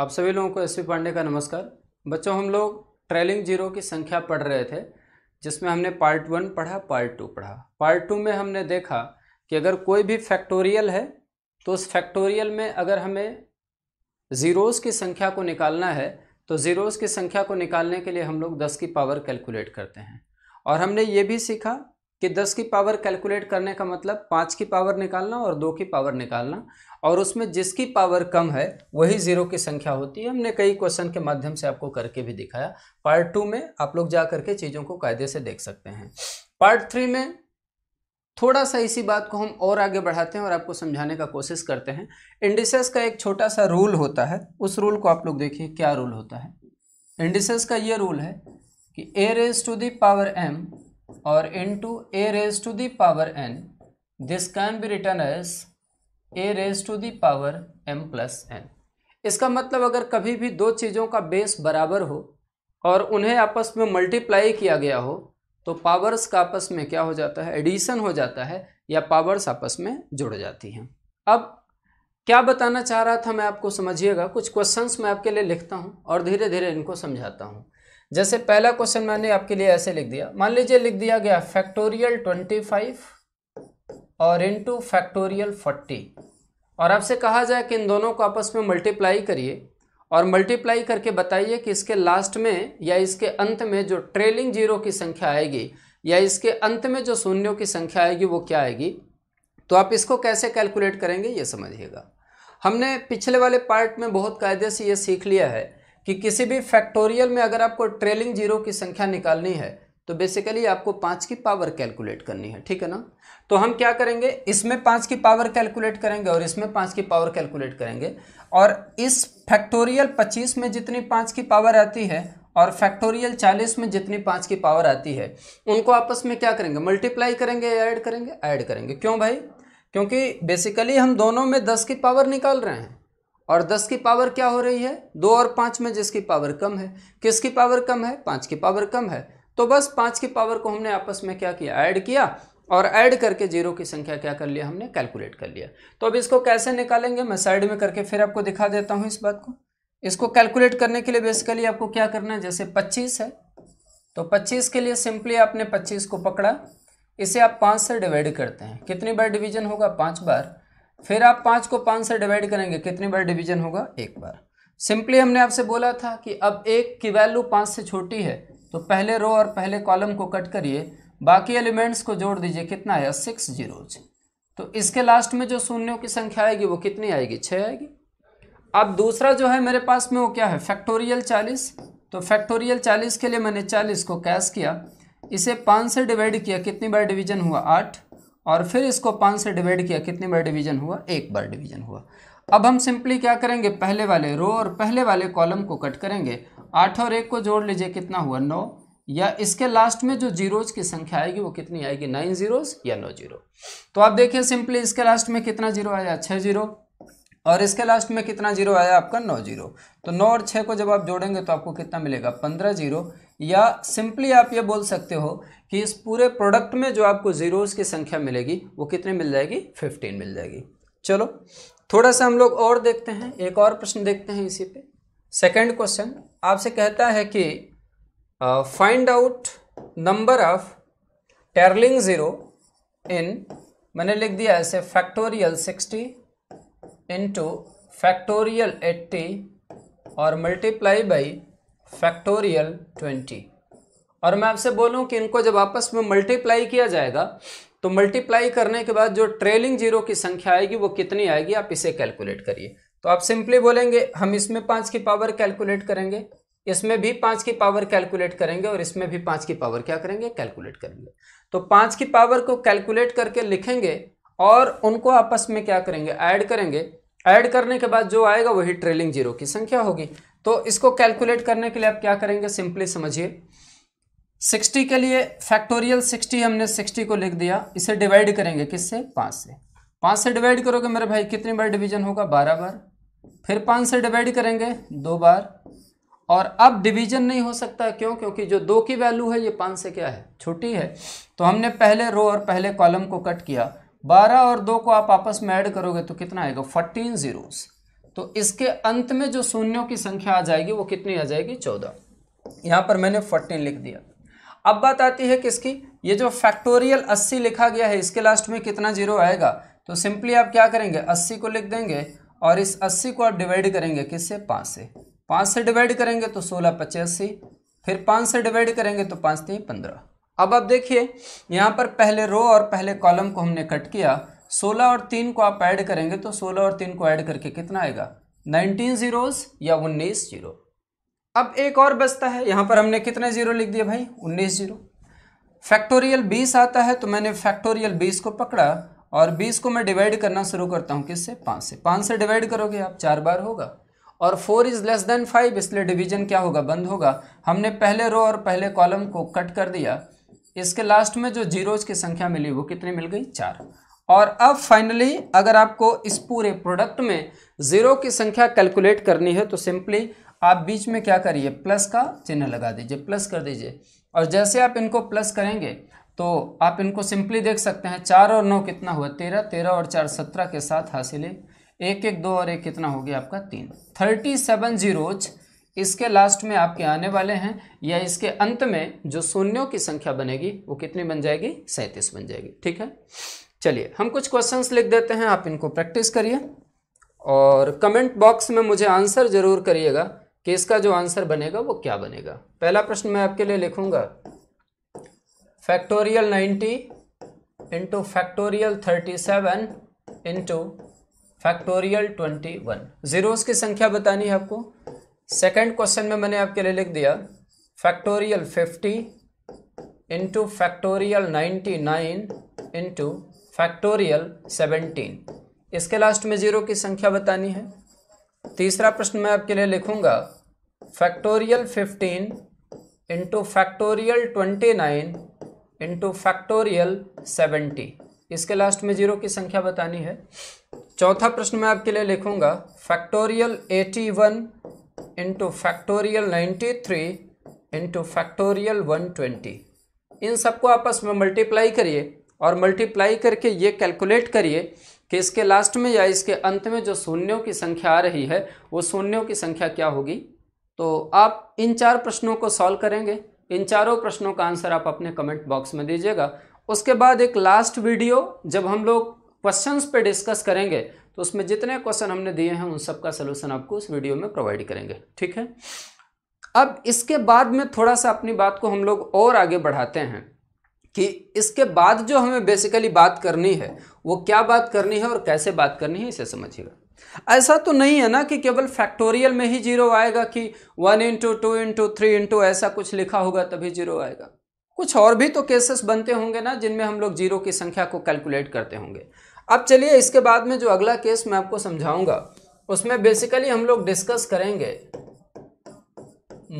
आप सभी लोगों को एस पी पांडे का नमस्कार बच्चों हम लोग ट्रेलिंग जीरो की संख्या पढ़ रहे थे जिसमें हमने पार्ट वन पढ़ा पार्ट टू पढ़ा पार्ट टू में हमने देखा कि अगर कोई भी फैक्टोरियल है तो उस फैक्टोरियल में अगर हमें ज़ीरोज़ की संख्या को निकालना है तो ज़ीरोज़ की संख्या को निकालने के लिए हम लोग दस की पावर कैलकुलेट करते हैं और हमने ये भी सीखा कि 10 की पावर कैलकुलेट करने का मतलब पाँच की पावर निकालना और दो की पावर निकालना और उसमें जिसकी पावर कम है वही ज़ीरो की संख्या होती है हमने कई क्वेश्चन के माध्यम से आपको करके भी दिखाया पार्ट टू में आप लोग जा करके चीज़ों को कायदे से देख सकते हैं पार्ट थ्री में थोड़ा सा इसी बात को हम और आगे बढ़ाते हैं और आपको समझाने का कोशिश करते हैं इंडिसेस का एक छोटा सा रूल होता है उस रूल को आप लोग देखिए क्या रूल होता है इंडिसेस का ये रूल है कि a raise to the power m और into a raise to the power n this can be written as a raise to the power m plus n इसका मतलब अगर कभी भी दो चीज़ों का बेस बराबर हो और उन्हें आपस में मल्टीप्लाई किया गया हो तो पावर्स का आपस में क्या हो जाता है एडिशन हो जाता है या पावर्स आपस में जुड़ जाती हैं अब क्या बताना चाह रहा था मैं आपको समझिएगा कुछ क्वेश्चंस मैं आपके लिए लिखता हूँ और धीरे धीरे इनको समझाता हूँ जैसे पहला क्वेश्चन मैंने आपके लिए ऐसे लिख दिया मान लीजिए लिख दिया गया फैक्टोरियल ट्वेंटी फाइव और इनटू फैक्टोरियल फोर्टी और आपसे कहा जाए कि इन दोनों को आपस में मल्टीप्लाई करिए और मल्टीप्लाई करके बताइए कि इसके लास्ट में या इसके अंत में जो ट्रेलिंग जीरो की संख्या आएगी या इसके अंत में जो शून्यों की संख्या आएगी वो क्या आएगी तो आप इसको कैसे कैलकुलेट करेंगे ये समझिएगा हमने पिछले वाले पार्ट में बहुत कायदे से ये सीख लिया है कि किसी भी फैक्टोरियल में अगर आपको ट्रेलिंग जीरो की संख्या निकालनी है तो बेसिकली आपको पाँच की पावर कैलकुलेट करनी है ठीक है ना तो हम क्या करेंगे इसमें पाँच की पावर कैलकुलेट करेंगे और इसमें पाँच की पावर कैलकुलेट करेंगे और इस फैक्टोरियल पच्चीस में जितनी पाँच की पावर आती है और फैक्टोरियल चालीस में जितनी पाँच की पावर आती है उनको आपस में क्या करेंगे मल्टीप्लाई करेंगे या ऐड करेंगे ऐड करेंगे क्यों भाई क्योंकि बेसिकली हम दोनों में दस की पावर निकाल रहे हैं और दस की पावर क्या हो रही है दो और पाँच में जिसकी पावर कम है किसकी पावर कम है पाँच की पावर कम है तो बस पाँच की पावर को हमने आपस में क्या किया ऐड किया और ऐड करके जीरो की संख्या क्या कर लिया हमने कैलकुलेट कर लिया तो अब इसको कैसे निकालेंगे मैं साइड में करके फिर आपको दिखा देता हूँ इस बात को इसको कैलकुलेट करने के लिए बेसिकली आपको क्या करना है जैसे पच्चीस है तो पच्चीस के लिए सिंपली आपने पच्चीस को पकड़ा इसे आप पाँच से डिवाइड करते हैं कितनी बार डिवीजन होगा पाँच बार फिर आप पाँच को पाँच से डिवाइड करेंगे कितनी बार डिवीजन होगा एक बार सिंपली हमने आपसे बोला था कि अब एक की वैल्यू पाँच से छोटी है तो पहले रो और पहले कॉलम को कट करिए बाकी एलिमेंट्स को जोड़ दीजिए कितना आया सिक्स जीरोज तो इसके लास्ट में जो शून्यों की संख्या आएगी वो कितनी आएगी छः आएगी अब दूसरा जो है मेरे पास में वो क्या है फैक्टोरियल चालीस तो फैक्टोरियल चालीस के लिए मैंने चालीस को कैश किया इसे पाँच से डिवाइड किया कितनी बार डिवीजन हुआ आठ और फिर इसको पाँच से डिवाइड किया कितनी बार डिवीजन हुआ एक बार डिवीजन हुआ अब हम सिंपली क्या करेंगे पहले वाले रो और पहले वाले कॉलम को कट करेंगे आठ और एक को जोड़ लीजिए कितना हुआ नौ या इसके लास्ट में जो जीरोज की संख्या आएगी वो कितनी आएगी नाइन जीरोज या नौ जीरो तो आप देखिए सिंपली इसके लास्ट में कितना जीरो आया छः जीरो और इसके लास्ट में कितना जीरो आया आपका नौ जीरो तो नौ और छः को जब आप जोड़ेंगे तो आपको कितना मिलेगा पंद्रह जीरो या सिंपली आप ये बोल सकते हो कि इस पूरे प्रोडक्ट में जो आपको ज़ीरोज़ की संख्या मिलेगी वो कितने मिल जाएगी फिफ्टीन मिल जाएगी चलो थोड़ा सा हम लोग और देखते हैं एक और प्रश्न देखते हैं इसी पे सेकंड क्वेश्चन आपसे कहता है कि find out number of trailing zero in मैंने लिख दिया ऐसे factorial sixty into factorial eighty और मल्टीप्लाई बाई फैक्टोरियल ट्वेंटी और मैं आपसे बोलूँ कि इनको जब आपस में मल्टीप्लाई किया जाएगा तो मल्टीप्लाई करने के बाद जो ट्रेलिंग जीरो की संख्या आएगी वो कितनी आएगी आप इसे कैलकुलेट करिए तो आप सिंपली बोलेंगे हम इसमें पाँच की पावर कैलकुलेट करेंगे इसमें भी पाँच की पावर कैलकुलेट करेंगे और इसमें भी पाँच की पावर क्या करेंगे कैलकुलेट करेंगे तो पाँच की पावर को कैलकुलेट करके लिखेंगे और उनको आपस में क्या करेंगे ऐड करेंगे ऐड करने के बाद जो आएगा वही ट्रेलिंग जीरो की संख्या होगी तो इसको कैलकुलेट करने के लिए आप क्या करेंगे सिंपली समझिए सिक्सटी के लिए फैक्टोरियल सिक्सटी हमने सिक्सटी को लिख दिया इसे डिवाइड करेंगे किससे पाँच से पाँच से डिवाइड करोगे मेरे भाई कितनी बार डिवीजन होगा बारह बार फिर पाँच से डिवाइड करेंगे दो बार और अब डिवीजन नहीं हो सकता क्यों क्योंकि जो दो की वैल्यू है ये पाँच से क्या है छोटी है तो हमने पहले रो और पहले कॉलम को कट किया बारह और दो को आप आपस में ऐड करोगे तो कितना आएगा फोर्टीन जीरोस तो इसके अंत में जो शून्यों की संख्या आ जाएगी वो कितनी आ जाएगी चौदह यहाँ पर मैंने फोर्टीन लिख दिया अब बात आती है किसकी ये जो फैक्टोरियल अस्सी लिखा गया है इसके लास्ट में कितना जीरो आएगा तो सिंपली आप क्या करेंगे अस्सी को लिख देंगे और इस अस्सी को आप डिवाइड करेंगे किससे पाँच से पाँच से डिवाइड करेंगे तो सोलह पचासी फिर पाँच से डिवाइड करेंगे तो पाँच तीन पंद्रह अब आप देखिए यहाँ पर पहले रो और पहले कॉलम को हमने कट किया सोलह और तीन को आप ऐड करेंगे तो सोलह और तीन को ऐड करके कितना आएगा नाइनटीन जीरोज़ या उन्नीस जीरो अब एक और बचता है यहाँ पर हमने कितने जीरो लिख दिए भाई उन्नीस जीरो फैक्टोरियल बीस आता है तो मैंने फैक्टोरियल बीस को पकड़ा और बीस को मैं डिवाइड करना शुरू करता हूँ किससे पाँच से पाँच से डिवाइड करोगे आप चार बार होगा और four is less than five इसलिए डिवीजन क्या होगा बंद होगा हमने पहले रो और पहले कॉलम को कट कर दिया इसके लास्ट में जो जीरोज की संख्या मिली वो कितनी मिल गई चार और अब फाइनली अगर आपको इस पूरे प्रोडक्ट में ज़ीरो की संख्या कैलकुलेट करनी है तो सिंपली आप बीच में क्या करिए प्लस का चिन्ह लगा दीजिए प्लस कर दीजिए और जैसे आप इनको प्लस करेंगे तो आप इनको सिंपली देख सकते हैं चार और नौ कितना हुआ तेरह तेरह और चार सत्रह के साथ हासिल है एक एक दो और एक कितना हो गया आपका तीन थर्टी सेवन जीरोज इसके लास्ट में आपके आने वाले हैं या इसके अंत में जो शून्यों की संख्या बनेगी वो कितनी बन जाएगी सैंतीस बन जाएगी ठीक है चलिए हम कुछ क्वेश्चंस लिख देते हैं आप इनको प्रैक्टिस करिए और कमेंट बॉक्स में मुझे आंसर ज़रूर करिएगा कि इसका जो आंसर बनेगा वो क्या बनेगा पहला प्रश्न मैं आपके लिए लिखूंगा factorial 90 into factorial 37 into factorial twenty one zero की संख्या बतानी है आपको सेकंड क्वेश्चन में मैंने आपके लिए लिख दिया factorial 50 into factorial 99 into factorial seventeen इसके लास्ट में जीरो की संख्या बतानी है तीसरा प्रश्न मैं आपके लिए लिखूंगा factorial fifteen into factorial twenty nine into factorial seventy इसके लास्ट में जीरो की संख्या बतानी है चौथा प्रश्न मैं आपके लिए लिखूंगा factorial eighty one into factorial ninety three into factorial one twenty इन सबको आपस में मल्टीप्लाई करिए और मल्टीप्लाई करके ये कैलकुलेट करिए कि इसके लास्ट में या इसके अंत में जो शून्यों की संख्या आ रही है वो शून्यों की संख्या क्या होगी तो आप इन चार प्रश्नों को सॉल्व करेंगे इन चारों प्रश्नों का आंसर आप अपने कमेंट बॉक्स में दीजिएगा उसके बाद एक लास्ट वीडियो जब हम लोग क्वेश्चंस पे डिस्कस करेंगे तो उसमें जितने क्वेश्चन हमने दिए हैं उन सबका सलूशन आपको उस वीडियो में प्रोवाइड करेंगे ठीक है अब इसके बाद में थोड़ा सा अपनी बात को हम लोग और आगे बढ़ाते हैं कि इसके बाद जो हमें बेसिकली बात करनी है वो क्या बात करनी है और कैसे बात करनी है इसे समझिएगा ऐसा तो नहीं है ना कि केवल फैक्टोरियल में ही जीरो आएगा कि one into two into three into ऐसा कुछ लिखा होगा तभी जीरो आएगा कुछ और भी तो केसेस बनते होंगे ना जिनमें हम लोग जीरो की संख्या को कैलकुलेट करते होंगे अब चलिए इसके बाद में जो अगला केस मैं आपको समझाऊंगा उसमें बेसिकली हम लोग डिस्कस करेंगे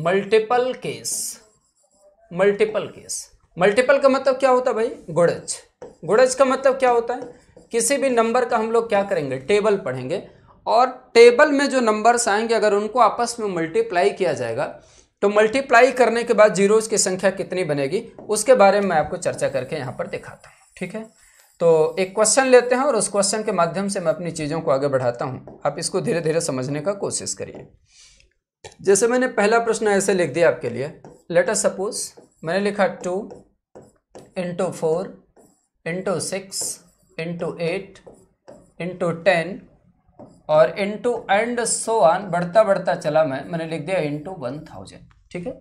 multiple case multiple case multiple का मतलब क्या होता है भाई गुड़ज गुडज का मतलब क्या होता है किसी भी नंबर का हम लोग क्या करेंगे टेबल पढ़ेंगे और टेबल में जो नंबर्स आएंगे अगर उनको आपस में मल्टीप्लाई किया जाएगा तो मल्टीप्लाई करने के बाद जीरोज की संख्या कितनी बनेगी उसके बारे में मैं आपको चर्चा करके यहाँ पर दिखाता हूँ ठीक है तो एक क्वेश्चन लेते हैं और उस क्वेश्चन के माध्यम से मैं अपनी चीज़ों को आगे बढ़ाता हूँ आप इसको धीरे धीरे समझने का कोशिश करिए जैसे मैंने पहला प्रश्न ऐसे लिख दिया आपके लिए लेटर सपोज मैंने लिखा two into four into six into eight into ten और इंटू एंड सो ऑन बढ़ता बढ़ता चला मैं मैंने लिख दिया इंटू वन थाउजेंड ठीक है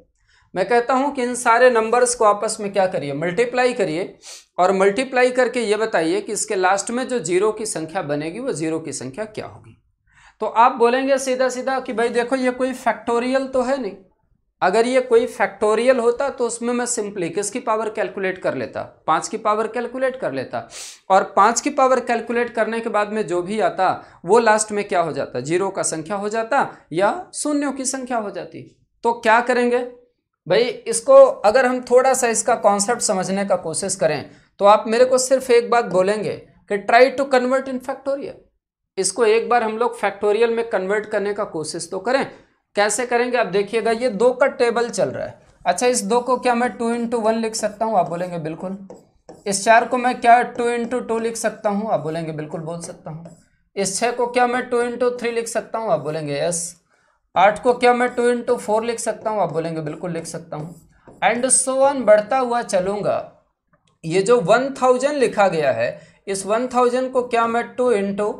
मैं कहता हूं कि इन सारे नंबर्स को आपस में क्या करिए मल्टीप्लाई करिए और मल्टीप्लाई करके ये बताइए कि इसके लास्ट में जो जीरो की संख्या बनेगी वो जीरो की संख्या क्या होगी तो आप बोलेंगे सीधा सीधा कि भाई देखो ये कोई फैक्टोरियल तो है नहीं अगर ये कोई फैक्टोरियल होता तो उसमें मैं सिंपली किसकी पावर कैलकुलेट कर लेता पाँच की पावर कैलकुलेट कर लेता और पाँच की पावर कैलकुलेट करने के बाद में जो भी आता वो लास्ट में क्या हो जाता जीरो का संख्या हो जाता या शून्यों की संख्या हो जाती तो क्या करेंगे भाई इसको अगर हम थोड़ा सा इसका कॉन्सेप्ट समझने का कोशिश करें तो आप मेरे को सिर्फ एक बात बोलेंगे कि try to convert in factorial इसको एक बार हम लोग फैक्टोरियल में कन्वर्ट करने का कोशिश तो करें कैसे करेंगे आप देखिएगा ये दो का टेबल चल रहा है अच्छा इस दो को क्या मैं टू इंटू वन लिख सकता हूँ आप बोलेंगे बिल्कुल इस चार को मैं क्या टू इंटू टू लिख सकता हूँ आप बोलेंगे बिल्कुल बोल सकता हूँ इस छः को क्या मैं टू इंटू थ्री लिख सकता हूँ आप बोलेंगे यस आठ को क्या मैं टू इंटू फोर लिख सकता हूँ आप बोलेंगे बिल्कुल लिख सकता हूँ एंड सो वन बढ़ता हुआ चलूँगा ये जो वन थाउजेंड लिखा गया है इस वन थाउजेंड को क्या मैं टू इंटू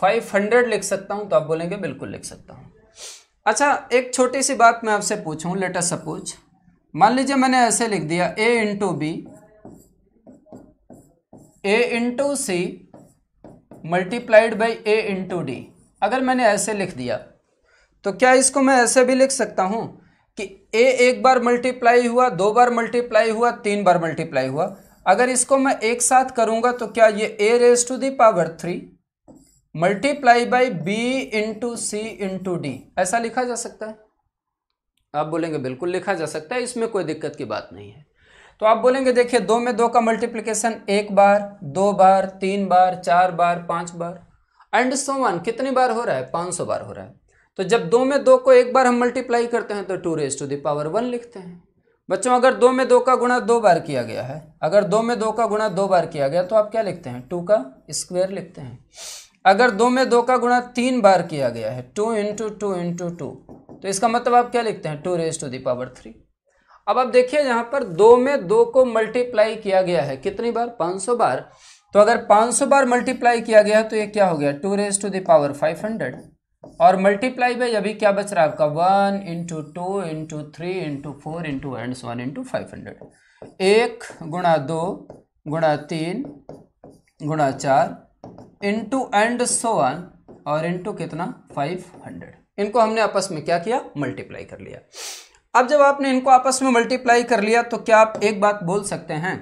फाइव हंड्रेड लिख सकता हूँ तो आप बोलेंगे बिल्कुल लिख सकता हूँ अच्छा एक छोटी सी बात मैं आपसे पूछूं लेटर सपोज मान लीजिए मैंने ऐसे लिख दिया A into B A into C multiplied by A into D अगर मैंने ऐसे लिख दिया तो क्या इसको मैं ऐसे भी लिख सकता हूं कि ए एक बार मल्टीप्लाई हुआ दो बार मल्टीप्लाई हुआ तीन बार मल्टीप्लाई हुआ अगर इसको मैं एक साथ करूँगा तो क्या ये A raise to the power three multiply by B into C into D ऐसा लिखा जा सकता है आप बोलेंगे बिल्कुल लिखा जा सकता है इसमें कोई दिक्कत की बात नहीं है तो आप बोलेंगे देखिए दो में दो का मल्टीप्लीकेशन एक बार दो बार तीन बार चार बार पांच बार एंड सो वन कितनी बार हो रहा है पाँच सौ बार हो रहा है तो जब दो में दो को एक बार हम मल्टीप्लाई करते हैं तो two raise to the power one लिखते हैं बच्चों अगर दो में दो का गुणा दो बार किया गया है अगर दो में दो का गुणा दो बार किया गया तो आप क्या लिखते हैं टू का स्क्वायर लिखते हैं अगर दो में दो का गुणा तीन बार किया गया है two into two into two तो इसका मतलब आप क्या लिखते हैं two raise to the power three अब आप देखिए यहां पर दो में दो को मल्टीप्लाई किया गया है कितनी बार पाँच सौ बार तो अगर 500 बार मल्टीप्लाई किया गया तो ये क्या हो गया two raise to the power five hundred और मल्टीप्लाई में अभी क्या बच रहा है आपका one into two into three into four into and on into five hundred एक गुणा दो गुणा तीन गुणा चार इंटू एंड सो वन और इंटू कितना 500 इनको हमने आपस में क्या किया मल्टीप्लाई कर लिया अब जब आपने इनको आपस में मल्टीप्लाई कर लिया तो क्या आप एक बात बोल सकते हैं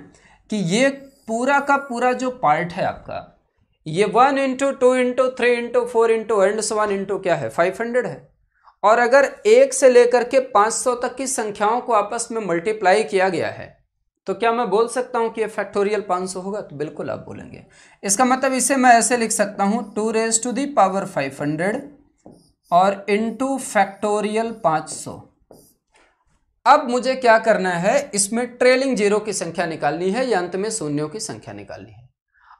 कि ये पूरा का पूरा जो पार्ट है आपका ये one into two into three into four into and so on into क्या है फाइव हंड्रेड है और अगर एक से लेकर के पांच सौ तक की संख्याओं को आपस में मल्टीप्लाई किया गया है तो क्या मैं बोल सकता हूँ कि ये फैक्टोरियल 500 होगा तो बिल्कुल आप बोलेंगे इसका मतलब इसे मैं ऐसे लिख सकता हूँ two raise to the power 500 और इनटू फैक्टोरियल 500 अब मुझे क्या करना है इसमें ट्रेलिंग जीरो की संख्या निकालनी है या अंत में शून्यों की संख्या निकालनी है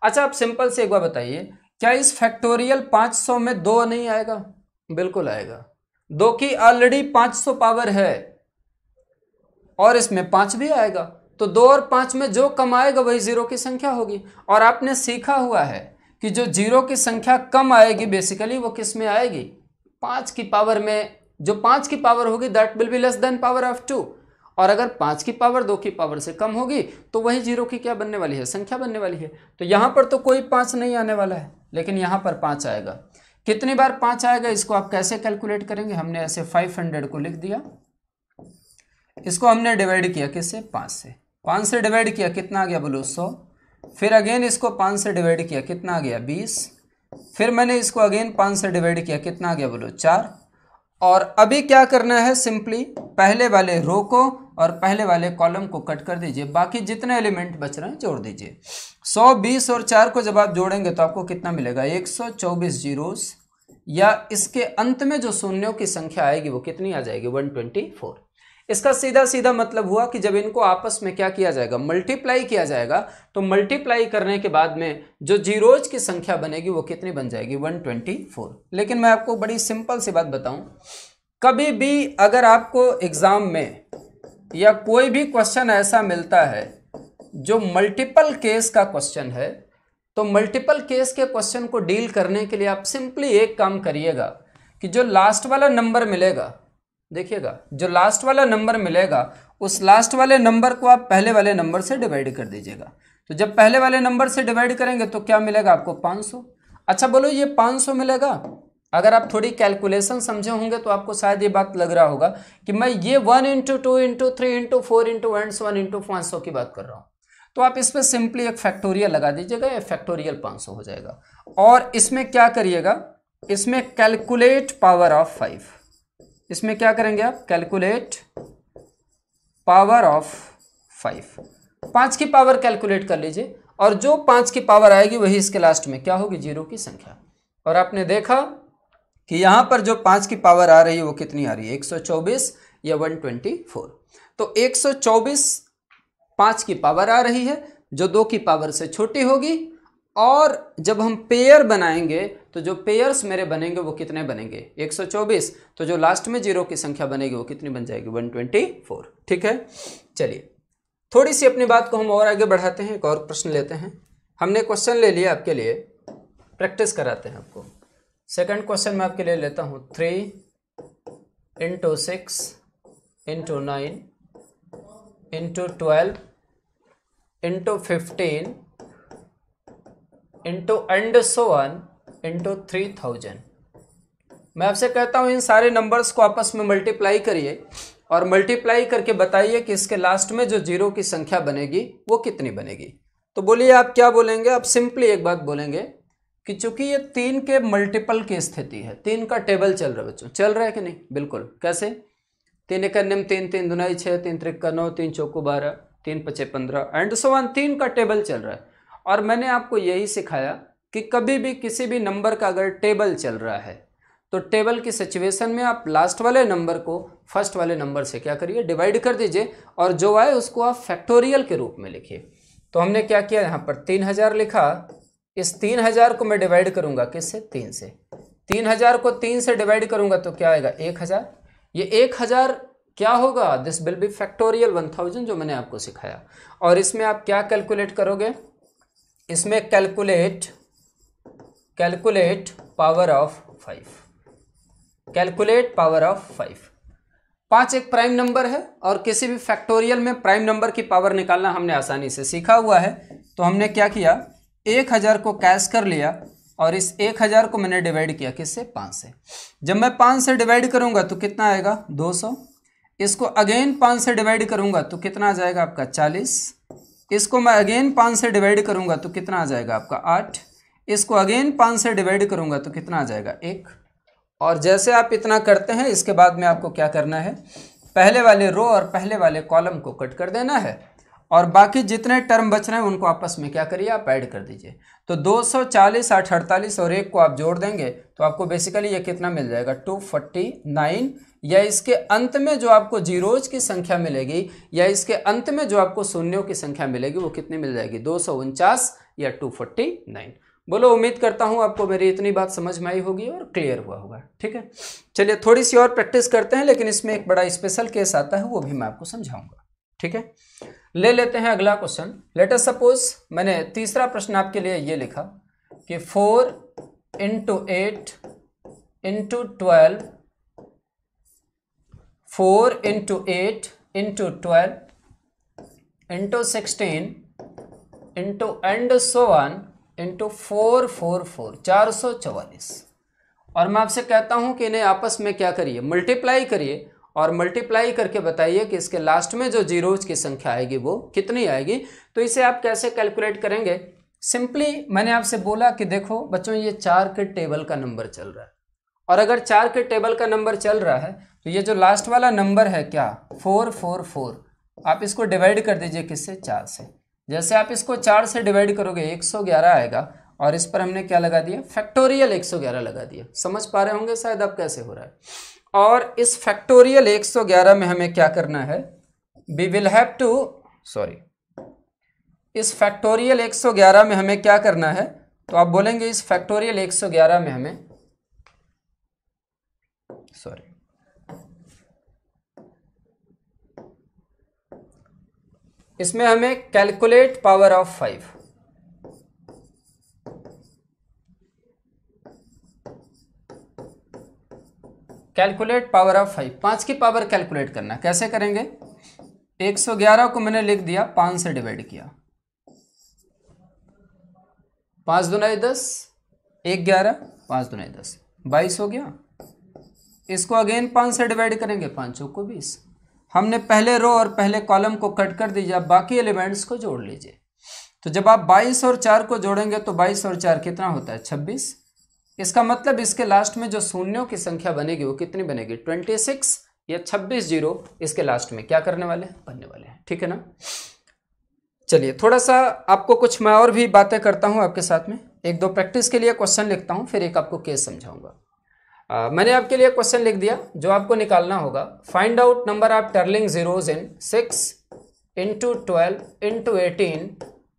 अच्छा आप सिंपल से एक बार बताइए क्या इस फैक्टोरियल 500 में दो नहीं आएगा बिल्कुल आएगा दो की ऑलरेडी 500 पावर है और इसमें पाँच भी आएगा तो दो और पाँच में जो कम आएगा वही ज़ीरो की संख्या होगी और आपने सीखा हुआ है कि जो जीरो की संख्या कम आएगी बेसिकली वो किस में आएगी पाँच की पावर में जो पाँच की पावर होगी that will be less than power of two और अगर पाँच की पावर दो की पावर से कम होगी तो वही जीरो की क्या बनने वाली है संख्या बनने वाली है तो यहाँ पर तो कोई पाँच नहीं आने वाला है लेकिन यहाँ पर पाँच आएगा कितनी बार पाँच आएगा इसको आप कैसे कैलकुलेट करेंगे हमने ऐसे फाइव हंड्रेड को लिख दिया इसको हमने डिवाइड किया किससे पाँच से पाँच से डिवाइड किया कितना आ गया बोलो सौ फिर अगेन इसको पाँच से डिवाइड किया कितना आ गया बीस फिर मैंने इसको अगेन पाँच से डिवाइड किया कितना आ गया बोलो चार और अभी क्या करना है सिंपली पहले वाले रो को और पहले वाले कॉलम को कट कर दीजिए बाकी जितने एलिमेंट बच रहे हैं जोड़ दीजिए सौ बीस और चार को जब आप जोड़ेंगे तो आपको कितना मिलेगा एक सौ चौबीस जीरोस या इसके अंत में जो शून्यों की संख्या आएगी वो कितनी आ जाएगी वन ट्वेंटी फोर इसका सीधा सीधा मतलब हुआ कि जब इनको आपस में क्या किया जाएगा मल्टीप्लाई किया जाएगा तो मल्टीप्लाई करने के बाद में जो जीरोज की संख्या बनेगी वो कितनी बन जाएगी 124 लेकिन मैं आपको बड़ी सिंपल सी बात बताऊं कभी भी अगर आपको एग्ज़ाम में या कोई भी क्वेश्चन ऐसा मिलता है जो मल्टीपल केस का क्वेश्चन है तो मल्टीपल केस के क्वेश्चन को डील करने के लिए आप सिंपली एक काम करिएगा कि जो लास्ट वाला नंबर मिलेगा देखिएगा जो लास्ट वाला नंबर मिलेगा उस लास्ट वाले नंबर को आप पहले वाले नंबर से डिवाइड कर दीजिएगा तो जब पहले वाले नंबर से डिवाइड करेंगे तो क्या मिलेगा आपको 500 अच्छा बोलो ये 500 मिलेगा अगर आप थोड़ी कैलकुलेशन समझे होंगे तो आपको शायद ये बात लग रहा होगा कि मैं ये one into two into three into four into one one into पाँच सौ की बात कर रहा हूँ तो आप इस पर सिंपली एक फैक्टोरियल लगा दीजिएगा ये फैक्टोरियल पाँच सौ हो जाएगा और इसमें क्या करिएगा इसमें कैलकुलेट पावर ऑफ फाइव इसमें क्या करेंगे आप कैलकुलेट पावर ऑफ फाइव पांच की पावर कैलकुलेट कर लीजिए और जो पांच की पावर आएगी वही इसके लास्ट में क्या होगी जीरो की संख्या और आपने देखा कि यहां पर जो पांच की पावर आ रही है वो कितनी आ रही है 124 या 124 तो 124 पांच की पावर आ रही है जो दो की पावर से छोटी होगी और जब हम पेयर बनाएंगे तो जो पेयर्स मेरे बनेंगे वो कितने बनेंगे 124 तो जो लास्ट में जीरो की संख्या बनेगी वो कितनी बन जाएगी 124 ठीक है चलिए थोड़ी सी अपनी बात को हम और आगे बढ़ाते हैं एक और प्रश्न लेते हैं हमने क्वेश्चन ले लिया आपके लिए प्रैक्टिस कराते हैं आपको सेकंड क्वेश्चन मैं आपके लिए लेता हूँ three into six into nine into twelve into fifteen into and so on into three thousand मैं आपसे कहता हूँ इन सारे नंबर्स को आपस में मल्टीप्लाई करिए और मल्टीप्लाई करके बताइए कि इसके लास्ट में जो जीरो की संख्या बनेगी वो कितनी बनेगी तो बोलिए आप क्या बोलेंगे आप सिंपली एक बात बोलेंगे कि चूंकि ये तीन के मल्टीपल की स्थिति है तीन का टेबल चल रहा है बच्चों चल रहा है कि नहीं बिल्कुल कैसे तीन एक निम्न तीन तीन दुनाई छः तीन त्रिक्का नौ तीन चौको बारह तीन पचे पंद्रह एंड सो वन तीन का टेबल चल रहा है और मैंने आपको यही सिखाया कि कभी भी किसी भी नंबर का अगर टेबल चल रहा है तो टेबल की सिचुएशन में आप लास्ट वाले नंबर को फर्स्ट वाले नंबर से क्या करिए डिवाइड कर दीजिए और जो आए उसको आप फैक्टोरियल के रूप में लिखिए तो हमने क्या किया यहाँ पर तीन हज़ार लिखा इस तीन हज़ार को मैं डिवाइड करूँगा किससे तीन से तीन हज़ार को तीन से डिवाइड करूँगा तो क्या आएगा एक हज़ार ये एक हज़ार क्या होगा this will be factorial one thousand जो मैंने आपको सिखाया और इसमें आप क्या कैलकुलेट करोगे इसमें calculate calculate power of five calculate power of five पाँच एक प्राइम नंबर है और किसी भी फैक्टोरियल में प्राइम नंबर की पावर निकालना हमने आसानी से सीखा हुआ है तो हमने क्या किया एक हज़ार को कैश कर लिया और इस एक हज़ार को मैंने डिवाइड किया किससे पाँच से जब मैं पाँच से डिवाइड करूँगा तो कितना आएगा दो सौ इसको अगेन पाँच से डिवाइड करूँगा तो कितना आ जाएगा आपका चालीस इसको मैं अगेन पाँच से डिवाइड करूँगा तो कितना आ जाएगा आपका आठ इसको अगेन पाँच से डिवाइड करूँगा तो कितना आ जाएगा एक और जैसे आप इतना करते हैं इसके बाद में आपको क्या करना है पहले वाले रो और पहले वाले कॉलम को कट कर देना है और बाकी जितने टर्म बच रहे हैं उनको आपस में क्या करिए आप ऐड कर दीजिए तो 240 आठ अड़तालीस और एक को आप जोड़ देंगे तो आपको बेसिकली ये कितना मिल जाएगा 249 या इसके अंत में जो आपको जीरोज की संख्या मिलेगी या इसके अंत में जो आपको शून्यों की संख्या मिलेगी वो कितनी मिल जाएगी दो या टू बोलो उम्मीद करता हूं आपको मेरी इतनी बात समझ में आई होगी और क्लियर हुआ होगा ठीक है चलिए थोड़ी सी और प्रैक्टिस करते हैं लेकिन इसमें एक बड़ा स्पेशल केस आता है वो भी मैं आपको समझाऊंगा ठीक है ले लेते हैं अगला क्वेश्चन लेटर सपोज मैंने तीसरा प्रश्न आपके लिए ये लिखा कि four into eight into twelve four into eight into twelve into sixteen into and so on into four four four चार सौ चवालीस और मैं आपसे कहता हूं कि इन्हें आपस में क्या करिए मल्टीप्लाई करिए और मल्टीप्लाई करके बताइए कि इसके लास्ट में जो जीरोज की संख्या आएगी वो कितनी आएगी तो इसे आप कैसे कैलकुलेट करेंगे सिंपली मैंने आपसे बोला कि देखो बच्चों ये चार के टेबल का नंबर चल रहा है और अगर चार के टेबल का नंबर चल रहा है तो ये जो लास्ट वाला नंबर है क्या फोर फोर फोर आप इसको डिवाइड कर दीजिए किससे चार से जैसे आप इसको चार से डिवाइड करोगे एक सौ ग्यारह आएगा और इस पर हमने क्या लगा दिया फैक्टोरियल एक सौ ग्यारह लगा दिया समझ पा रहे होंगे शायद अब कैसे हो रहा है और इस फैक्टोरियल एक सौ ग्यारह में हमें क्या करना है we will have to sorry इस फैक्टोरियल एक सौ ग्यारह में हमें क्या करना है तो आप बोलेंगे इस फैक्टोरियल एक सौ ग्यारह में हमें सॉरी इसमें हमें calculate power of five calculate power of five पांच की पावर कैलकुलेट करना कैसे करेंगे 111 को मैंने लिख दिया पांच से डिवाइड किया पांच दुनाई दस एक ग्यारह पांच दुनाई दस बाईस हो गया इसको अगेन पांच से डिवाइड करेंगे पांचों को बीस हमने पहले रो और पहले कॉलम को कट कर दीजिए बाकी एलिमेंट्स को जोड़ लीजिए तो जब आप 22 और 4 को जोड़ेंगे तो 22 और 4 कितना होता है 26 इसका मतलब इसके लास्ट में जो शून्यों की संख्या बनेगी वो कितनी बनेगी 26 या 26 जीरो इसके लास्ट में क्या करने वाले हैं बनने वाले हैं ठीक है ना चलिए थोड़ा सा आपको कुछ मैं और भी बातें करता हूँ आपके साथ में एक दो प्रैक्टिस के लिए क्वेश्चन लिखता हूँ फिर एक आपको केस समझाऊंगा आ, मैंने आपके लिए क्वेश्चन लिख दिया जो आपको निकालना होगा find out number of trailing zeros in six into twelve into eighteen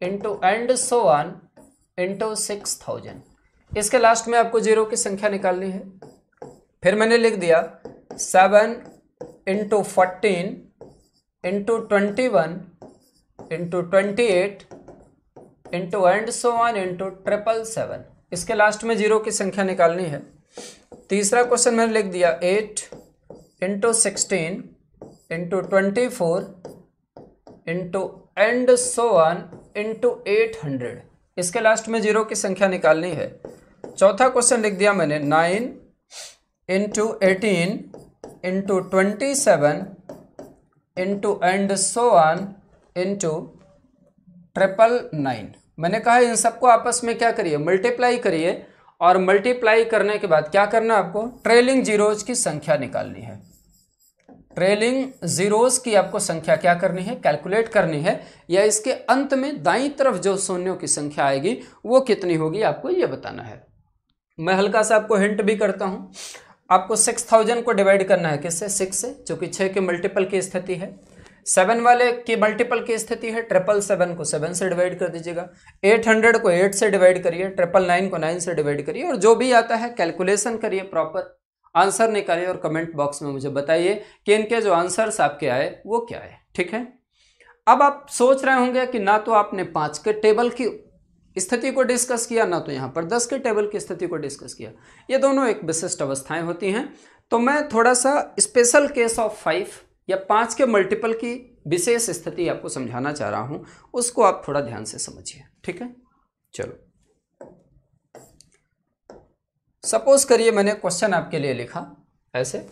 into and so on into six thousand इसके लास्ट में आपको जीरो की संख्या निकालनी है फिर मैंने लिख दिया seven into fourteen into twenty one into twenty eight into and so on into triple seven इसके लास्ट में जीरो की संख्या निकालनी है तीसरा क्वेश्चन मैंने लिख दिया eight into sixteen into twenty four into and so on into eight hundred इसके लास्ट में जीरो की संख्या निकालनी है चौथा क्वेश्चन लिख दिया मैंने nine into eighteen into twenty seven into and so on into triple nine मैंने कहा इन सबको आपस में क्या करिए मल्टीप्लाई करिए और मल्टीप्लाई करने के बाद क्या करना है आपको ट्रेलिंग जीरोज की संख्या निकालनी है ट्रेलिंग जीरोज की आपको संख्या क्या करनी है कैलकुलेट करनी है या इसके अंत में दाई तरफ जो शून्यों की संख्या आएगी वो कितनी होगी आपको ये बताना है मैं हल्का सा आपको हिंट भी करता हूँ आपको सिक्स थाउजेंड को डिवाइड करना है किससे सिक्स से जो कि छः के मल्टीपल की स्थिति है सेवन वाले की मल्टीपल की स्थिति है ट्रिपल सेवन को सेवन से डिवाइड कर दीजिएगा एट हंड्रेड को एट से डिवाइड करिए ट्रिपल नाइन को नाइन से डिवाइड करिए और जो भी आता है कैलकुलेशन करिए प्रॉपर आंसर निकालिए और कमेंट बॉक्स में मुझे बताइए कि इनके जो आंसर्स आपके आए वो क्या है ठीक है अब आप सोच रहे होंगे कि ना तो आपने पाँच के टेबल की स्थिति को डिस्कस किया ना तो यहाँ पर दस के टेबल की स्थिति को डिस्कस किया ये दोनों एक विशिष्ट अवस्थाएं होती हैं तो मैं थोड़ा सा स्पेशल केस ऑफ फाइव या पाँच के मल्टीपल की विशेष स्थिति आपको समझाना चाह रहा हूँ उसको आप थोड़ा ध्यान से समझिए ठीक है चलो सपोज करिए मैंने क्वेश्चन आपके लिए लिखा ऐसे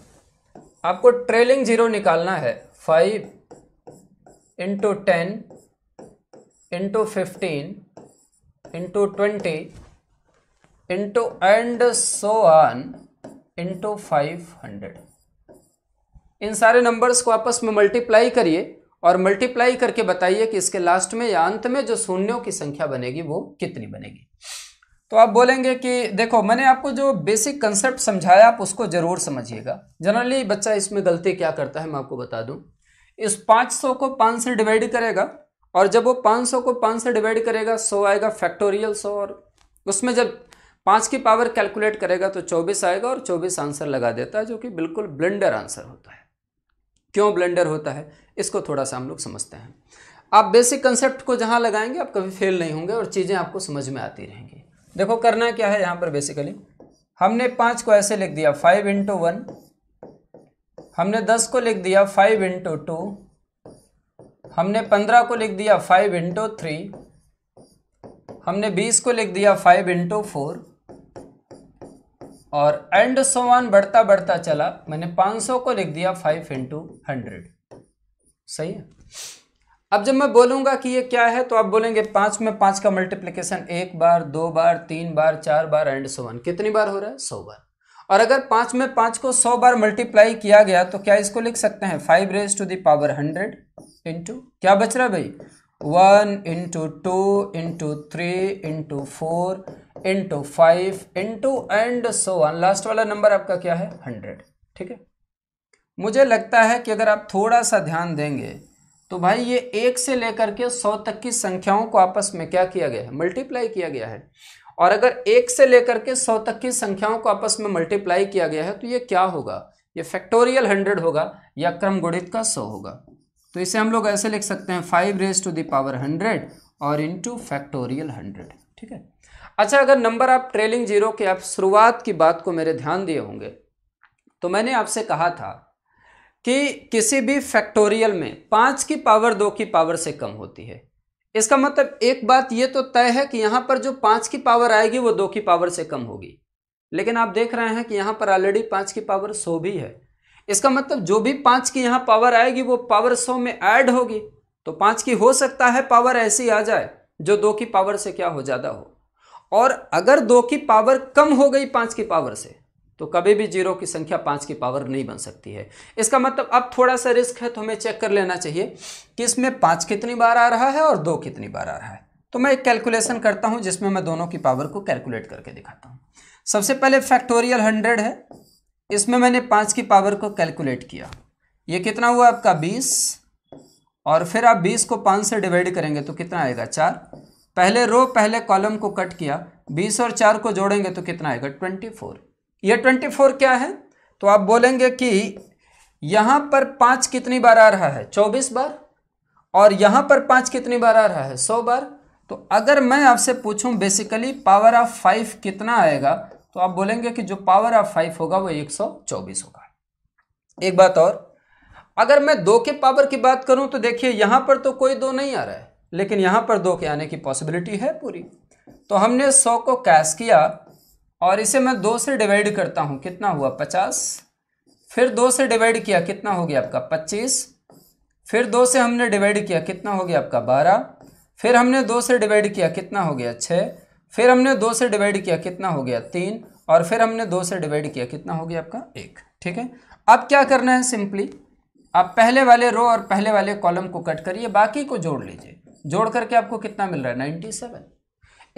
आपको ट्रेलिंग जीरो निकालना है five into ten into fifteen into twenty into and so on into five hundred इन सारे नंबर्स को आपस में मल्टीप्लाई करिए और मल्टीप्लाई करके बताइए कि इसके लास्ट में या अंत में जो शून्यों की संख्या बनेगी वो कितनी बनेगी तो आप बोलेंगे कि देखो मैंने आपको जो बेसिक कंसेप्ट समझाया आप उसको ज़रूर समझिएगा जनरली बच्चा इसमें गलती क्या करता है मैं आपको बता दूं इस 500 को 5 से डिवाइड करेगा और जब वो 500 को 5 से डिवाइड करेगा 100 आएगा फैक्टोरियल 100 और उसमें जब पाँच की पावर कैलकुलेट करेगा तो चौबीस आएगा और चौबीस आंसर लगा देता है जो कि बिल्कुल ब्लेंडर आंसर होता है क्यों ब्लेंडर होता है इसको थोड़ा सा हम लोग समझते हैं आप बेसिक कंसेप्ट को जहाँ लगाएंगे आप कभी फेल नहीं होंगे और चीज़ें आपको समझ में आती रहेंगी देखो करना क्या है यहाँ पर बेसिकली हमने पाँच को ऐसे लिख दिया फाइव इंटू वन हमने दस को लिख दिया फाइव इंटू टू हमने पंद्रह को लिख दिया फाइव इंटू थ्री हमने बीस को लिख दिया फाइव इंटू फोर और एंड सोवान बढ़ता बढ़ता चला मैंने 500 को लिख दिया 5 इंटू हंड्रेड सही है अब जब मैं बोलूंगा कि ये क्या है तो आप बोलेंगे पांच में पांच का मल्टीप्लिकेशन एक बार दो बार तीन बार चार बार एंड सोवान कितनी बार हो रहा है सौ बार और अगर पांच में पांच को सौ बार मल्टीप्लाई किया गया तो क्या इसको लिख सकते हैं five raise to the power hundred into क्या बच रहा है भाई one into two into three into four into five into and so on last वाला नंबर आपका क्या है हंड्रेड ठीक है मुझे लगता है कि अगर आप थोड़ा सा ध्यान देंगे तो भाई ये एक से लेकर के सौ तक की संख्याओं को आपस में क्या किया गया है मल्टीप्लाई किया गया है और अगर एक से लेकर के सौ तक की संख्याओं को आपस में मल्टीप्लाई किया गया है तो ये क्या होगा ये फैक्टोरियल हंड्रेड होगा या क्रम गुणित का सौ होगा तो इसे हम लोग ऐसे लिख सकते हैं five raise to the power hundred और इंटू फैक्टोरियल हंड्रेड ठीक है अच्छा अगर नंबर आप ट्रेलिंग जीरो के आप शुरुआत की बात को मेरे ध्यान दिए होंगे तो मैंने आपसे कहा था कि किसी भी फैक्टोरियल में पाँच की पावर दो की पावर से कम होती है इसका मतलब एक बात ये तो तय है कि यहाँ पर जो पाँच की पावर आएगी वो दो की पावर से कम होगी लेकिन आप देख रहे हैं कि यहाँ पर ऑलरेडी पाँच की पावर सौ भी है इसका मतलब जो भी पाँच की यहाँ पावर आएगी वो पावर सौ में ऐड होगी तो पाँच की हो सकता है पावर ऐसी आ जाए जो दो की पावर से क्या हो ज़्यादा हो और अगर दो की पावर कम हो गई पाँच की पावर से तो कभी भी जीरो की संख्या पाँच की पावर नहीं बन सकती है इसका मतलब अब थोड़ा सा रिस्क है तो हमें चेक कर लेना चाहिए कि इसमें पाँच कितनी बार आ रहा है और दो कितनी बार आ रहा है तो मैं एक कैलकुलेशन करता हूँ जिसमें मैं दोनों की पावर को कैलकुलेट करके दिखाता हूँ सबसे पहले फैक्टोरियल हंड्रेड है इसमें मैंने पाँच की पावर को कैलकुलेट किया ये कितना हुआ आपका बीस और फिर आप बीस को पाँच से डिवाइड करेंगे तो कितना आएगा चार पहले रो पहले कॉलम को कट किया बीस और चार को जोड़ेंगे तो कितना आएगा ट्वेंटी फोर ये ट्वेंटी फोर क्या है तो आप बोलेंगे कि यहां पर पांच कितनी बार आ रहा है चौबीस बार और यहां पर पांच कितनी बार आ रहा है सौ बार तो अगर मैं आपसे पूछूं बेसिकली पावर ऑफ फाइव कितना आएगा तो आप बोलेंगे कि जो पावर ऑफ फाइव होगा वो एक सौ चौबीस होगा एक बात और अगर मैं दो के पावर की बात करूं तो देखिए यहां पर तो कोई दो नहीं आ रहा है लेकिन यहाँ पर दो के आने की पॉसिबिलिटी है पूरी तो हमने सौ को कैश किया और इसे मैं दो से डिवाइड करता हूँ कितना हुआ पचास फिर दो से डिवाइड किया कितना हो गया आपका पच्चीस फिर दो से हमने डिवाइड किया कितना हो गया आपका बारह फिर हमने दो से डिवाइड किया कितना हो गया छः फिर हमने दो से डिवाइड किया कितना हो गया तीन और फिर हमने दो से डिवाइड किया कितना हो गया आपका एक ठीक है अब क्या करना है सिंपली आप पहले वाले रो और पहले वाले कॉलम को कट करिए बाकी को जोड़ लीजिए जोड़ करके आपको कितना मिल रहा है नाइन्टी सेवन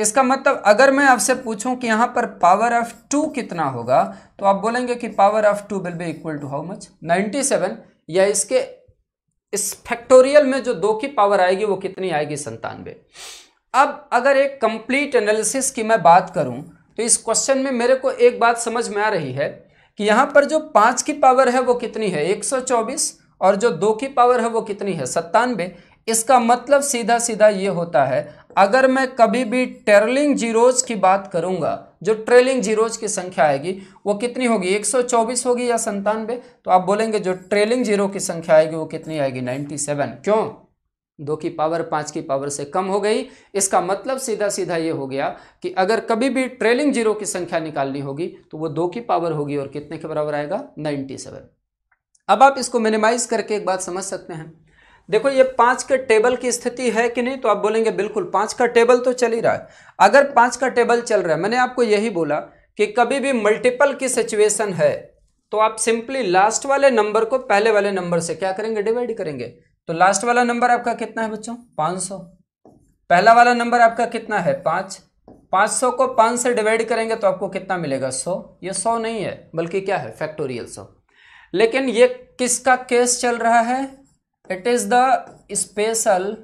इसका मतलब अगर मैं आपसे पूछूं कि यहाँ पर पावर ऑफ टू कितना होगा तो आप बोलेंगे कि power of two will be equal to how much ninety seven या इसके इस फैक्टोरियल में जो दो की पावर आएगी वो कितनी आएगी संतानवे अब अगर एक कंप्लीट एनालिसिस की मैं बात करूं तो इस क्वेश्चन में मेरे को एक बात समझ में आ रही है कि यहां पर जो पांच की पावर है वो कितनी है 124 और जो दो की पावर है वो कितनी है सत्तानवे इसका मतलब सीधा सीधा ये होता है अगर मैं कभी भी ट्रेलिंग जीरोज की बात करूंगा जो ट्रेलिंग जीरोज की संख्या आएगी वो कितनी होगी 124 होगी या संतानवे तो आप बोलेंगे जो ट्रेलिंग जीरो की संख्या आएगी वो कितनी आएगी 97 क्यों दो की पावर पाँच की पावर से कम हो गई इसका मतलब सीधा सीधा ये हो गया कि अगर कभी भी ट्रेलिंग जीरो की संख्या निकालनी होगी तो वो दो की पावर होगी और कितने के बराबर आएगा 97 अब आप इसको मिनिमाइज करके एक बात समझ सकते हैं देखो ये पांच के टेबल की स्थिति है कि नहीं तो आप बोलेंगे बिल्कुल पांच का टेबल तो चल ही रहा है अगर पांच का टेबल चल रहा है मैंने आपको यही बोला कि कभी भी मल्टीपल की सिचुएशन है तो आप सिंपली लास्ट वाले नंबर को पहले वाले नंबर से क्या करेंगे डिवाइड करेंगे तो लास्ट वाला नंबर आपका कितना है बच्चों पांच सौ पहला वाला नंबर आपका कितना है पांच पांच सौ को पांच से डिवाइड करेंगे तो आपको कितना मिलेगा सौ ये सौ नहीं है बल्कि क्या है फैक्टोरियल सौ लेकिन ये किसका केस चल रहा है it is the special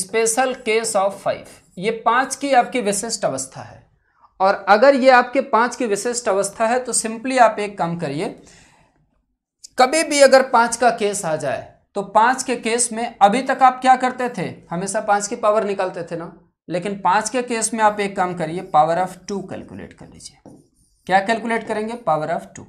special case of five ये पांच की आपकी विशिष्ट अवस्था है और अगर ये आपके पांच की विशिष्ट अवस्था है तो सिंपली आप एक काम करिए कभी भी अगर पांच का केस आ जाए तो पांच के केस में अभी तक आप क्या करते थे हमेशा पांच की पावर निकालते थे ना लेकिन पांच के केस में आप एक काम करिए पावर ऑफ टू कैलकुलेट कर लीजिए क्या कैलकुलेट करेंगे पावर ऑफ टू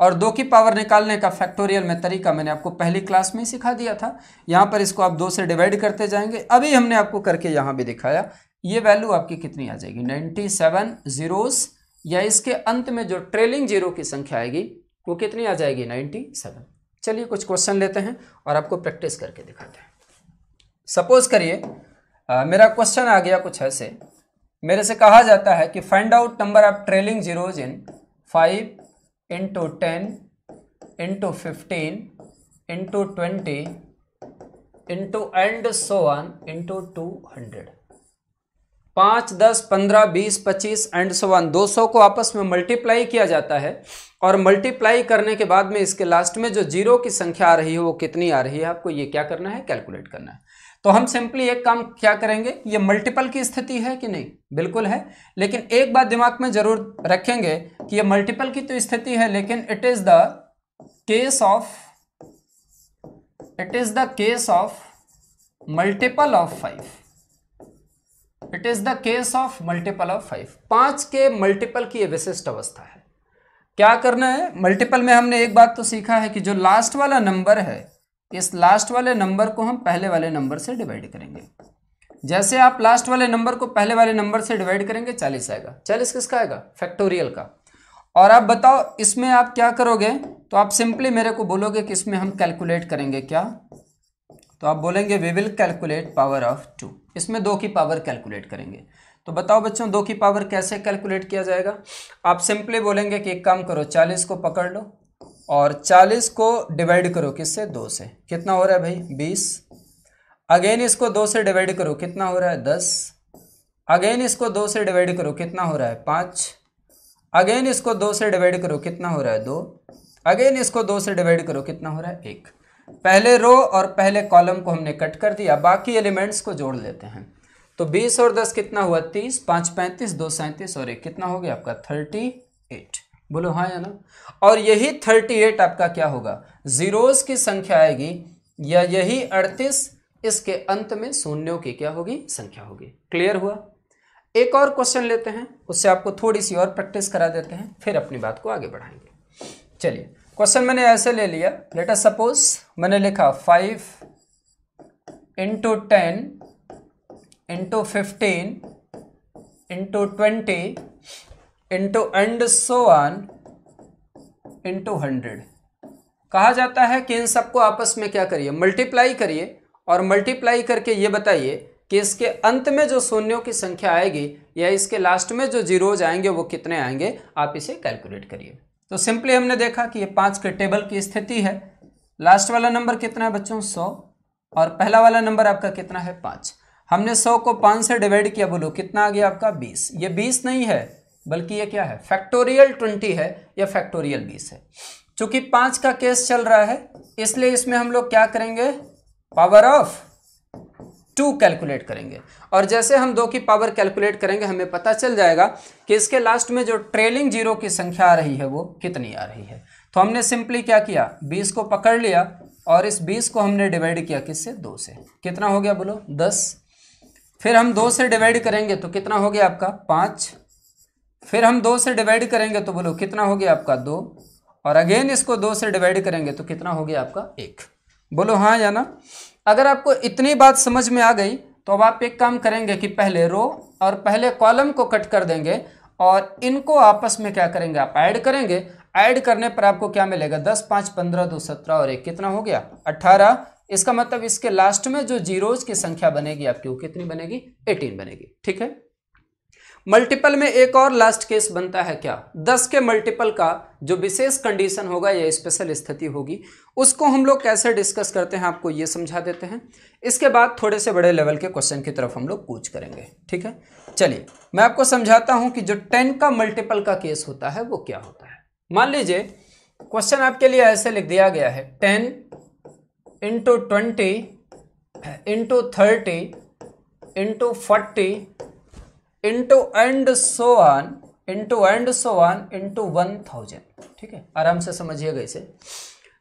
और दो की पावर निकालने का फैक्टोरियल में तरीका मैंने आपको पहली क्लास में ही सिखा दिया था यहाँ पर इसको आप दो से डिवाइड करते जाएंगे अभी हमने आपको करके यहाँ भी दिखाया ये वैल्यू आपकी कितनी आ जाएगी नाइन्टी सेवन जीरोस या इसके अंत में जो ट्रेलिंग जीरो की संख्या आएगी वो कितनी आ जाएगी नाइन्टी सेवन चलिए कुछ क्वेश्चन लेते हैं और आपको प्रैक्टिस करके दिखाते हैं सपोज करिए मेरा क्वेश्चन आ गया कुछ ऐसे मेरे से कहा जाता है कि find out number of trailing zeros in five into ten into fifteen into twenty into and so on into two hundred पाँच दस पंद्रह बीस पच्चीस एंड सो वन दो सौ को आपस में मल्टीप्लाई किया जाता है और मल्टीप्लाई करने के बाद में इसके लास्ट में जो जीरो की संख्या आ रही है वो कितनी आ रही है आपको ये क्या करना है कैलकुलेट करना है तो हम सिंपली एक काम क्या करेंगे ये मल्टीपल की स्थिति है कि नहीं बिल्कुल है लेकिन एक बात दिमाग में जरूर रखेंगे कि ये मल्टीपल की तो स्थिति है लेकिन it is the case of it is the case of multiple of five it is the case of multiple of five पांच के मल्टीपल की विशिष्ट अवस्था है क्या करना है मल्टीपल में हमने एक बात तो सीखा है कि जो लास्ट वाला नंबर है इस लास्ट वाले नंबर को हम पहले वाले नंबर से डिवाइड करेंगे जैसे आप लास्ट वाले नंबर को पहले वाले नंबर से डिवाइड करेंगे चालीस आएगा चालीस किसका आएगा फैक्टोरियल का और आप बताओ इसमें आप क्या करोगे तो आप सिंपली मेरे को बोलोगे कि इसमें हम कैलकुलेट करेंगे क्या तो आप बोलेंगे we will calculate power of two इसमें दो की पावर कैलकुलेट करेंगे तो बताओ बच्चों दो की पावर कैसे कैलकुलेट किया जाएगा आप सिंपली बोलेंगे कि एक काम करो चालीस को पकड़ लो और चालीस को डिवाइड करो किससे दो से कितना हो रहा है भाई बीस अगेन इसको दो से डिवाइड करो कितना हो रहा है दस अगेन इसको दो से डिवाइड करो कितना हो रहा है पाँच अगेन इसको दो से डिवाइड करो कितना हो रहा है दो अगेन इसको दो से डिवाइड करो कितना हो रहा है एक पहले रो और पहले कॉलम को हमने कट कर दिया बाकी एलिमेंट्स को जोड़ लेते हैं तो बीस और दस कितना हुआ तीस पाँच पैंतीस दो सैंतीस और एक कितना हो गया आपका थर्टी एट बोलो हाँ या ना और यही थर्टी एट आपका क्या होगा जीरोस की संख्या आएगी या यही अड़तीस इसके अंत में शून्यों की क्या होगी संख्या होगी क्लियर हुआ एक और क्वेश्चन लेते हैं उससे आपको थोड़ी सी और प्रैक्टिस करा देते हैं फिर अपनी बात को आगे बढ़ाएंगे चलिए क्वेश्चन मैंने ऐसे ले लिया लेटर सपोज मैंने लिखा five into ten into fifteen into twenty into and so on into hundred कहा जाता है कि इन सबको आपस में क्या करिए मल्टीप्लाई करिए और मल्टीप्लाई करके ये बताइए कि इसके अंत में जो शून्यों की संख्या आएगी या इसके लास्ट में जो जीरोज आएंगे वो कितने आएंगे आप इसे कैलकुलेट करिए तो सिंपली हमने देखा कि ये पांच के टेबल की स्थिति है लास्ट वाला नंबर कितना है बच्चों सौ और पहला वाला नंबर आपका कितना है पाँच हमने सौ को पाँच से डिवाइड किया बोलो कितना आ गया आपका बीस ये बीस नहीं है बल्कि ये क्या है फैक्टोरियल ट्वेंटी है या फैक्टोरियल बीस है चूंकि पांच का केस चल रहा है इसलिए इसमें हम लोग क्या करेंगे पावर ऑफ टू कैलकुलेट करेंगे और जैसे हम दो की पावर कैलकुलेट करेंगे हमें पता चल जाएगा कि इसके लास्ट में जो ट्रेलिंग जीरो की संख्या आ रही है वो कितनी आ रही है तो हमने सिंपली क्या किया बीस को पकड़ लिया और इस बीस को हमने डिवाइड किया किससे दो से कितना हो गया बोलो दस फिर हम दो से डिवाइड करेंगे तो कितना हो गया आपका पाँच फिर हम दो से डिवाइड करेंगे तो बोलो कितना हो गया आपका दो और अगेन इसको दो से डिवाइड करेंगे तो कितना हो गया आपका एक बोलो हाँ या ना अगर आपको इतनी बात समझ में आ गई तो अब आप एक काम करेंगे कि पहले रो और पहले कॉलम को कट कर देंगे और इनको आपस में क्या करेंगे आप ऐड करेंगे ऐड करने पर आपको क्या मिलेगा दस पाँच पंद्रह दो सत्रह और एक कितना हो गया अट्ठारह इसका मतलब इसके लास्ट में जो जीरोज की संख्या बनेगी आपकी वो कितनी बनेगी एटीन बनेगी ठीक है मल्टीपल में एक और लास्ट केस बनता है क्या दस के मल्टीपल का जो विशेष कंडीशन होगा या स्पेशल स्थिति होगी उसको हम लोग कैसे डिस्कस करते हैं आपको ये समझा देते हैं इसके बाद थोड़े से बड़े लेवल के क्वेश्चन की तरफ हम लोग कूच करेंगे ठीक है चलिए मैं आपको समझाता हूँ कि जो टेन का मल्टीपल का केस होता है वो क्या होता है मान लीजिए क्वेश्चन आपके लिए ऐसे लिख दिया गया है ten into twenty into thirty into forty into and so on into and so on into one thousand ठीक है आराम से समझिएगा इसे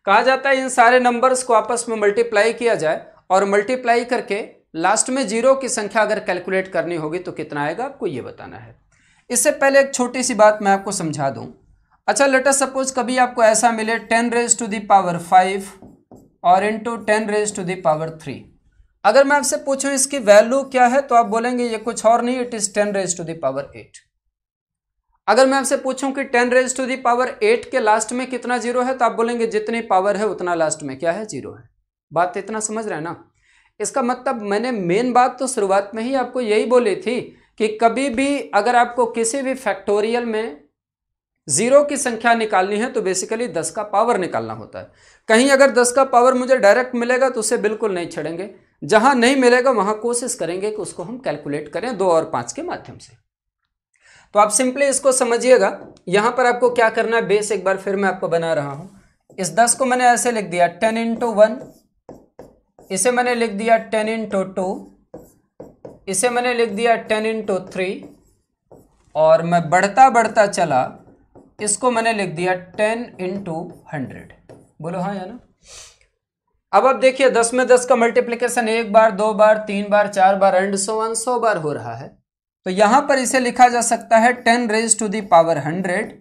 कहा जाता है इन सारे नंबर्स को आपस में मल्टीप्लाई किया जाए और मल्टीप्लाई करके लास्ट में जीरो की संख्या अगर कैलकुलेट करनी होगी तो कितना आएगा आपको ये बताना है इससे पहले एक छोटी सी बात मैं आपको समझा दूं अच्छा लेटर सपोज कभी आपको ऐसा मिले ten raise to the power five और into ten raise to the power three अगर मैं आपसे पूछूं इसकी वैल्यू क्या है तो आप बोलेंगे ये कुछ और नहीं it is ten raise to the power eight अगर मैं आपसे पूछूं कि ten raise to the power eight के लास्ट में कितना जीरो है तो आप बोलेंगे जितनी पावर है उतना लास्ट में क्या है जीरो है बात तो इतना समझ रहे हैं ना इसका मतलब मैंने मेन बात तो शुरुआत में ही आपको यही बोली थी कि कभी भी अगर आपको किसी भी फैक्टोरियल में जीरो की संख्या निकालनी है तो बेसिकली दस का पावर निकालना होता है कहीं अगर दस का पावर मुझे डायरेक्ट मिलेगा तो उसे बिल्कुल नहीं छेड़ेंगे जहां नहीं मिलेगा वहां कोशिश करेंगे कि उसको हम कैलकुलेट करें दो और पांच के माध्यम से तो आप सिंपली इसको समझिएगा यहां पर आपको क्या करना है बेस एक बार फिर मैं आपको बना रहा हूं इस दस को मैंने ऐसे लिख दिया टेन इंटू वन इसे मैंने लिख दिया टेन इंटू टू इसे मैंने लिख दिया टेन इंटू थ्री और मैं बढ़ता बढ़ता चला इसको मैंने लिख दिया टेन इंटू हंड्रेड बोलो हाँ या ना अब अब देखिए दस में दस का मल्टीप्लीकेशन एक बार दो बार तीन बार चार बार एंड सो वन सौ बार हो रहा है तो यहां पर इसे लिखा जा सकता है ten raise to the power hundred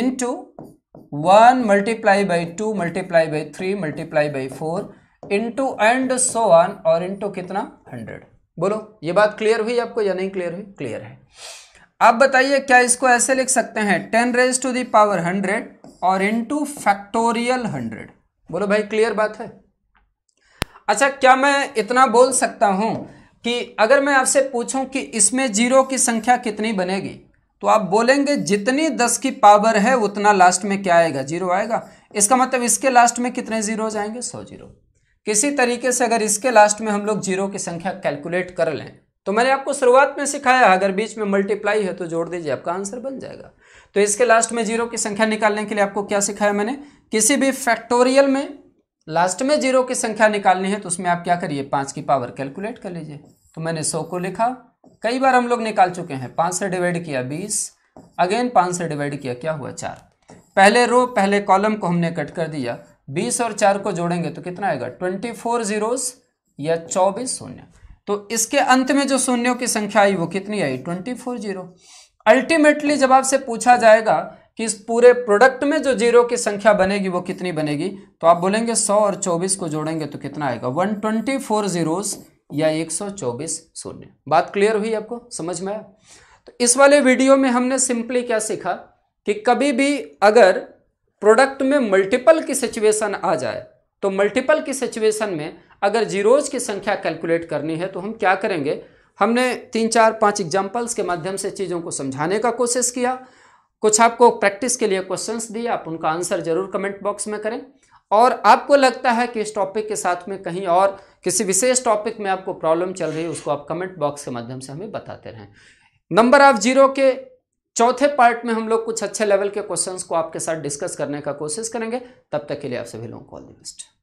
into one multiply by two multiply by three multiply by four into and so on और इंटू कितना हंड्रेड बोलो ये बात क्लियर हुई आपको या नहीं क्लियर हुई क्लियर है आप बताइए क्या इसको ऐसे लिख सकते हैं ten raise to the power hundred और इंटू फैक्टोरियल हंड्रेड बोलो भाई क्लियर बात है अच्छा क्या मैं इतना बोल सकता हूँ कि अगर मैं आपसे पूछूं कि इसमें जीरो की संख्या कितनी बनेगी तो आप बोलेंगे जितनी दस की पावर है उतना लास्ट में क्या आएगा जीरो आएगा इसका मतलब इसके लास्ट में कितने जीरो जाएंगे सौ जीरो किसी तरीके से अगर इसके लास्ट में हम लोग जीरो की संख्या कैलकुलेट कर लें तो मैंने आपको शुरुआत में सिखाया अगर बीच में मल्टीप्लाई है तो जोड़ दीजिए आपका आंसर बन जाएगा तो इसके लास्ट में जीरो की संख्या निकालने के लिए आपको क्या सिखाया मैंने किसी भी फैक्टोरियल में लास्ट में जीरो की संख्या निकालनी है तो उसमें आप क्या करिए पाँच की पावर कैलकुलेट कर लीजिए तो मैंने सौ को लिखा कई बार हम लोग निकाल चुके हैं पाँच से डिवाइड किया बीस अगेन पाँच से डिवाइड किया क्या हुआ चार पहले रो पहले कॉलम को हमने कट कर दिया बीस और चार को जोड़ेंगे तो कितना आएगा ट्वेंटी फोर जीरोस या चौबीस शून्य तो इसके अंत में जो शून्यों की संख्या आई वो कितनी आई ट्वेंटी फोर जीरो अल्टीमेटली जब आपसे पूछा जाएगा कि इस पूरे प्रोडक्ट में जो जीरो की संख्या बनेगी वो कितनी बनेगी तो आप बोलेंगे 100 और 24 को जोड़ेंगे तो कितना आएगा 124 ट्वेंटी फोर जीरोस या 124 शून्य बात क्लियर हुई आपको समझ में आया तो इस वाले वीडियो में हमने सिंपली क्या सीखा कि कभी भी अगर प्रोडक्ट में मल्टीपल की सिचुएशन आ जाए तो मल्टीपल की सिचुएशन में अगर जीरोज की संख्या कैलकुलेट करनी है तो हम क्या करेंगे हमने तीन चार पांच एग्जाम्पल्स के माध्यम से चीज़ों को समझाने का कोशिश किया कुछ आपको प्रैक्टिस के लिए क्वेश्चंस दिए आप उनका आंसर जरूर कमेंट बॉक्स में करें और आपको लगता है कि इस टॉपिक के साथ में कहीं और किसी विशेष टॉपिक में आपको प्रॉब्लम चल रही है उसको आप कमेंट बॉक्स के माध्यम से हमें बताते रहें नंबर ऑफ जीरो के चौथे पार्ट में हम लोग कुछ अच्छे लेवल के क्वेश्चंस को आपके साथ डिस्कस करने का कोशिश करेंगे तब तक के लिए आप सभी लोगों को ऑल द बेस्ट